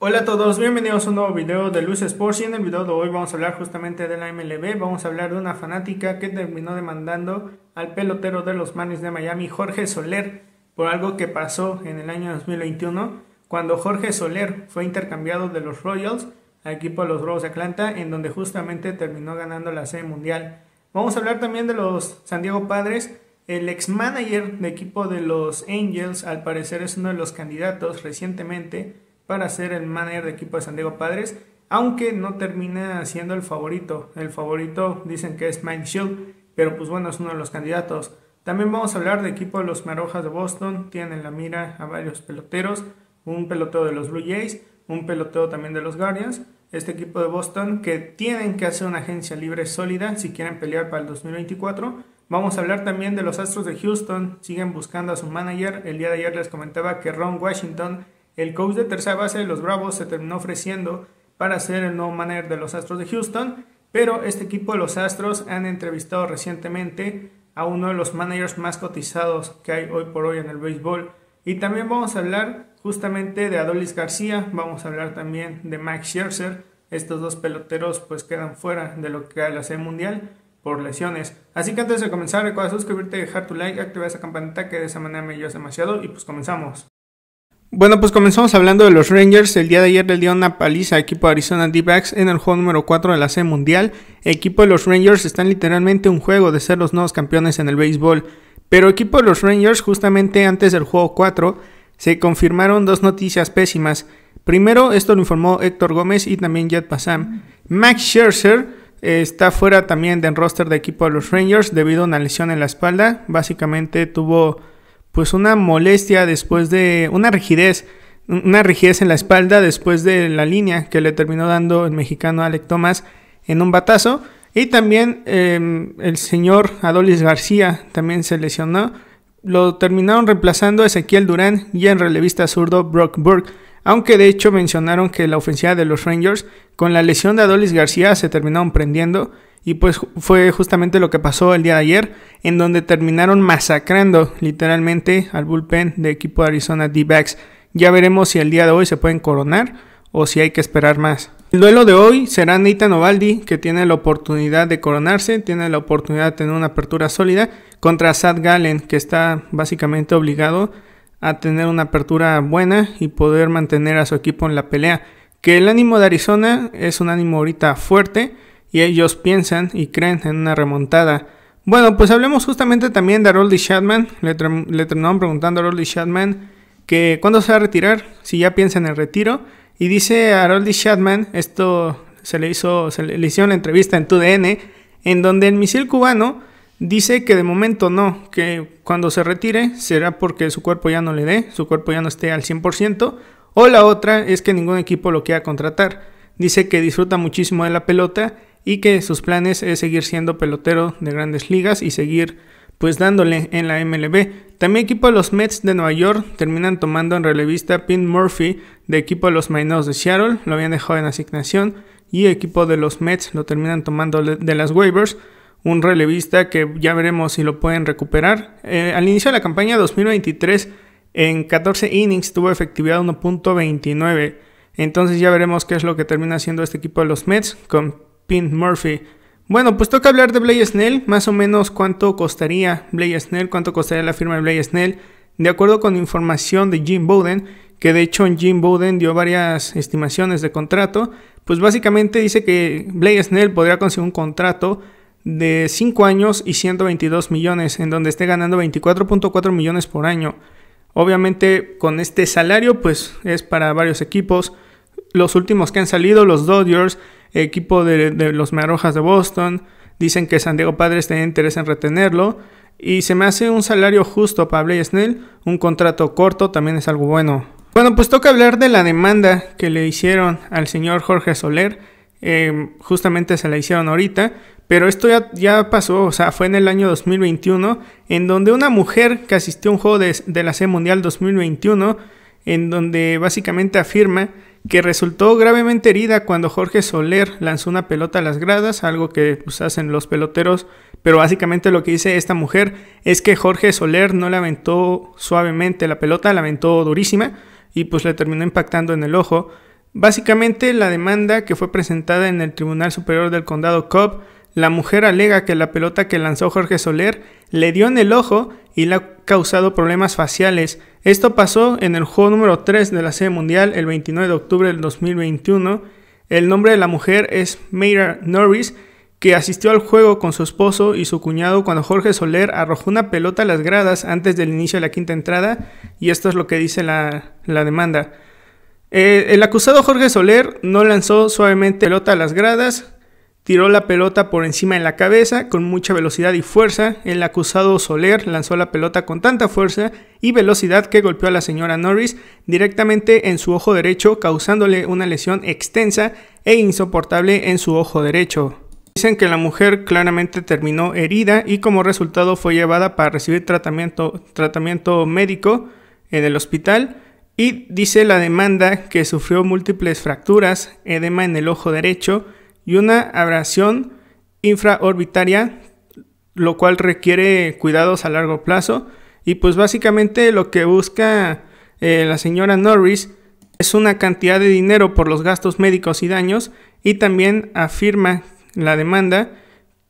Hola a todos, bienvenidos a un nuevo video de Luis Sports y en el video de hoy vamos a hablar justamente de la MLB, vamos a hablar de una fanática que terminó demandando al pelotero de los Marlins de Miami, Jorge Soler, por algo que pasó en el año 2021 cuando Jorge Soler fue intercambiado de los Royals al equipo de los Bravos de Atlanta en donde justamente terminó ganando la sede mundial. Vamos a hablar también de los San Diego Padres, el ex manager de equipo de los Angels al parecer es uno de los candidatos recientemente para ser el manager de equipo de San Diego Padres, aunque no termina siendo el favorito. El favorito dicen que es Mike Shield, pero pues bueno, es uno de los candidatos. También vamos a hablar de equipo de los Marojas de Boston, tienen la mira a varios peloteros, un peloteo de los Blue Jays, un peloteo también de los Guardians. Este equipo de Boston que tienen que hacer una agencia libre sólida si quieren pelear para el 2024. Vamos a hablar también de los Astros de Houston, siguen buscando a su manager. El día de ayer les comentaba que Ron Washington el coach de tercera base de los Bravos se terminó ofreciendo para ser el nuevo manager de los Astros de Houston, pero este equipo de los Astros han entrevistado recientemente a uno de los managers más cotizados que hay hoy por hoy en el béisbol. Y también vamos a hablar justamente de Adolis García, vamos a hablar también de Mike Scherzer. Estos dos peloteros pues quedan fuera de lo que es la serie mundial por lesiones. Así que antes de comenzar recuerda suscribirte, dejar tu like, activar esa campanita que de esa manera me ayudas demasiado y pues comenzamos. Bueno, pues comenzamos hablando de los Rangers. El día de ayer le dio una paliza al equipo de Arizona D-Backs en el juego número 4 de la C Mundial. equipo de los Rangers están literalmente un juego de ser los nuevos campeones en el béisbol. Pero equipo de los Rangers, justamente antes del juego 4, se confirmaron dos noticias pésimas. Primero, esto lo informó Héctor Gómez y también Jet Passam. Max Scherzer eh, está fuera también del roster de equipo de los Rangers debido a una lesión en la espalda. Básicamente tuvo pues una molestia después de una rigidez, una rigidez en la espalda después de la línea que le terminó dando el mexicano Alec Thomas en un batazo. Y también em, el señor Adolis García también se lesionó. Lo terminaron reemplazando Ezequiel Durán y en relevista zurdo Brock Burke aunque de hecho mencionaron que la ofensiva de los Rangers con la lesión de Adolis García se terminaron prendiendo y pues fue justamente lo que pasó el día de ayer en donde terminaron masacrando literalmente al bullpen de equipo de Arizona D-Backs. Ya veremos si el día de hoy se pueden coronar o si hay que esperar más. El duelo de hoy será Nathan Ovaldi, que tiene la oportunidad de coronarse, tiene la oportunidad de tener una apertura sólida, contra Sad Galen, que está básicamente obligado a tener una apertura buena y poder mantener a su equipo en la pelea. Que el ánimo de Arizona es un ánimo ahorita fuerte y ellos piensan y creen en una remontada. Bueno, pues hablemos justamente también de Aroldi Shadman. Le, le terminaron preguntando a Aroldi Shatman. que cuándo se va a retirar, si ya piensa en el retiro. Y dice Aroldi Shatman, esto se le hizo, se le, la entrevista en 2DN. en donde el misil cubano Dice que de momento no, que cuando se retire será porque su cuerpo ya no le dé, su cuerpo ya no esté al 100%, o la otra es que ningún equipo lo quiera contratar. Dice que disfruta muchísimo de la pelota y que sus planes es seguir siendo pelotero de grandes ligas y seguir pues dándole en la MLB. También equipo de los Mets de Nueva York terminan tomando en relevista Pin Murphy de equipo de los Marineros de Seattle, lo habían dejado en asignación y equipo de los Mets lo terminan tomando de las waivers un relevista que ya veremos si lo pueden recuperar. Eh, al inicio de la campaña 2023, en 14 innings tuvo efectividad 1.29. Entonces ya veremos qué es lo que termina haciendo este equipo de los Mets con Pin Murphy. Bueno, pues toca hablar de Blaise Snell, más o menos cuánto costaría Blaise Snell, cuánto costaría la firma de Blaise Snell, de acuerdo con información de Jim Bowden, que de hecho Jim Bowden dio varias estimaciones de contrato, pues básicamente dice que Blaise Snell podría conseguir un contrato de 5 años y 122 millones, en donde esté ganando 24.4 millones por año. Obviamente con este salario pues es para varios equipos. Los últimos que han salido, los Dodgers, equipo de, los Marojas de Boston, dicen que San Diego Padres tiene interés en retenerlo. Y se me hace un salario justo para Blake Snell, un contrato corto también es algo bueno. Bueno, pues toca hablar de la demanda que le hicieron al señor Jorge Soler. Eh, justamente se la hicieron ahorita pero esto ya, pasó, o sea, fue en el año 2021, en donde una mujer que asistió a un juego de, la C Mundial 2021, en donde básicamente afirma que resultó gravemente herida cuando Jorge Soler lanzó una pelota a las gradas, algo que pues, hacen los peloteros, pero básicamente lo que dice esta mujer es que Jorge Soler no la aventó suavemente la pelota, la aventó durísima y pues le terminó impactando en el ojo. Básicamente la demanda que fue presentada en el Tribunal Superior del Condado Cobb la mujer alega que la pelota que lanzó Jorge Soler le dio en el ojo y le ha causado problemas faciales. Esto pasó en el juego número 3 de la Serie Mundial el 29 de octubre del 2021. El nombre de la mujer es Mayra Norris, que asistió al juego con su esposo y su cuñado cuando Jorge Soler arrojó una pelota a las gradas antes del inicio de la quinta entrada, y esto es lo que dice la, demanda. Eh, el acusado Jorge Soler no lanzó suavemente pelota a las gradas, tiró la pelota por encima de la cabeza con mucha velocidad y fuerza. El acusado Soler lanzó la pelota con tanta fuerza y velocidad que golpeó a la señora Norris directamente en su ojo derecho, causándole una lesión extensa e insoportable en su ojo derecho. Dicen que la mujer claramente terminó herida y como resultado fue llevada para recibir tratamiento, tratamiento médico en eh, el hospital. Y dice la demanda que sufrió múltiples fracturas, edema en el ojo derecho, y una abrasión infraorbitaria, lo cual requiere cuidados a largo plazo. Y pues básicamente lo que busca eh, la señora Norris es una cantidad de dinero por los gastos médicos y daños y también afirma la demanda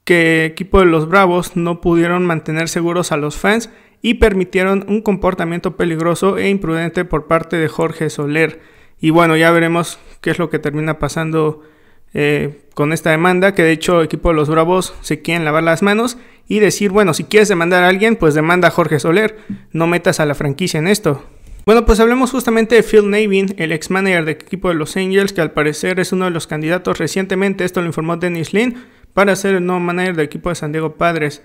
que equipo de los Bravos no pudieron mantener seguros a los fans y permitieron un comportamiento peligroso e imprudente por parte de Jorge Soler. Y bueno, ya veremos qué es lo que termina pasando eh, con esta demanda, que de hecho el equipo de los Bravos se quieren lavar las manos y decir, bueno, si quieres demandar a alguien, pues demanda a Jorge Soler, no metas a la franquicia en esto. Bueno, pues hablemos justamente de Phil Navin, el ex manager del equipo de Los Angels, que al parecer es uno de los candidatos recientemente, esto lo informó Dennis Lynn, para ser el nuevo manager del equipo de San Diego Padres.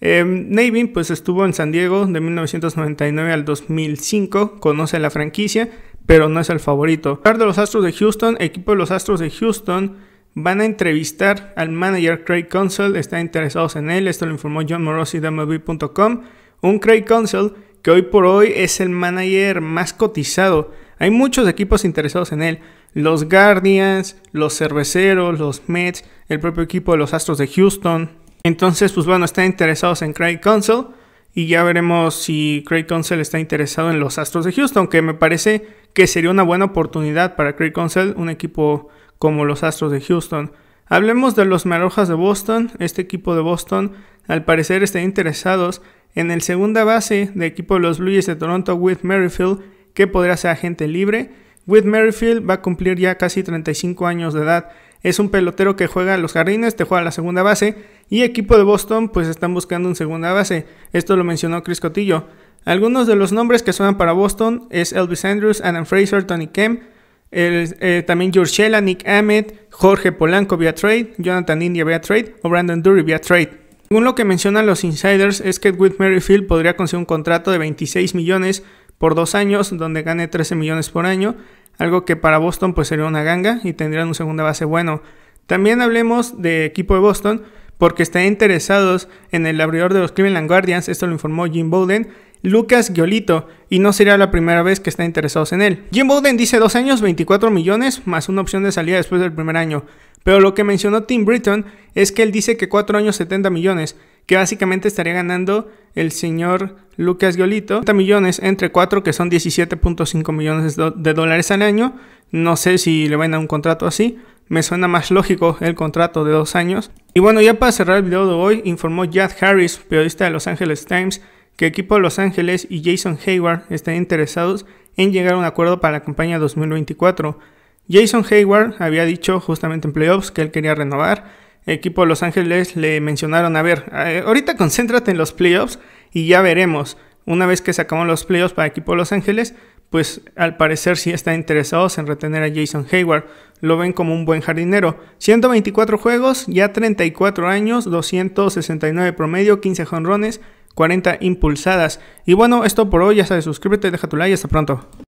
Eh, Navin pues estuvo en San Diego de 1999 al 2005, conoce la franquicia, pero no es el favorito. Hablar de los Astros de Houston, equipo de los Astros de Houston, Van a entrevistar al manager Craig Console. están interesados en él, esto lo informó John Morosi de MLB.com. Un Craig Counsell que hoy por hoy es el manager más cotizado. Hay muchos equipos interesados en él. Los Guardians, los Cerveceros, los Mets, el propio equipo de los Astros de Houston. Entonces, pues bueno, están interesados en Craig Counsell Y ya veremos si Craig Counsell está interesado en los Astros de Houston, que me parece que sería una buena oportunidad para Craig Counsell, un equipo como los Astros de Houston. Hablemos de los Marojas de Boston. Este equipo de Boston al parecer está interesados en el segunda base de equipo de los Blue Jays de Toronto, Whit Merrifield, que podrá ser agente libre. Whit Merrifield va a cumplir ya casi 35 años de edad. Es un pelotero que juega a los jardines, te juega a la segunda base. Y equipo de Boston, pues están buscando un segunda base. Esto lo mencionó Chris Cotillo. Algunos de los nombres que suenan para Boston es Elvis Andrews, Adam Fraser, Tony Kemp, eh, también George también Nick Ahmed, Jorge Polanco vía trade, Jonathan India vía trade o Brandon Dury vía trade. Según lo que mencionan los insiders es que Whit Merrifield podría conseguir un contrato de 26 millones por dos años donde gane 13 millones por año, algo que para Boston pues sería una ganga y tendrían un segunda base bueno. También hablemos de equipo de Boston porque están interesados en el abridor de los Cleveland Guardians, esto lo informó Jim Bowden, Lucas Giolito, y no sería la primera vez que está interesados en él. Jim Bowden dice 2 años, 24 millones, más una opción de salida después del primer año. Pero lo que mencionó Tim Britton es que él dice que 4 años, 70 millones, que básicamente estaría ganando el señor Lucas Giolito, 70 millones entre 4 que son 17.5 millones de dólares al año. No sé si le van a un contrato así, me suena más lógico el contrato de 2 años. Y bueno, ya para cerrar el video de hoy, informó Jad Harris, periodista de Los Angeles Times, que equipo de Los Ángeles y Jason Hayward están interesados en llegar a un acuerdo para la campaña 2024. Jason Hayward había dicho justamente en playoffs que él quería renovar. equipo de Los Ángeles le mencionaron, a ver, eh, ahorita concéntrate en los playoffs y ya veremos. Una vez que sacamos los playoffs para equipo de Los Ángeles, pues al parecer sí están interesados en retener a Jason Hayward. Lo ven como un buen jardinero. 124 juegos, ya 34 años, 269 promedio, 15 jonrones, 40 impulsadas. Y bueno, esto por hoy, ya sabes, suscríbete, deja tu like hasta pronto.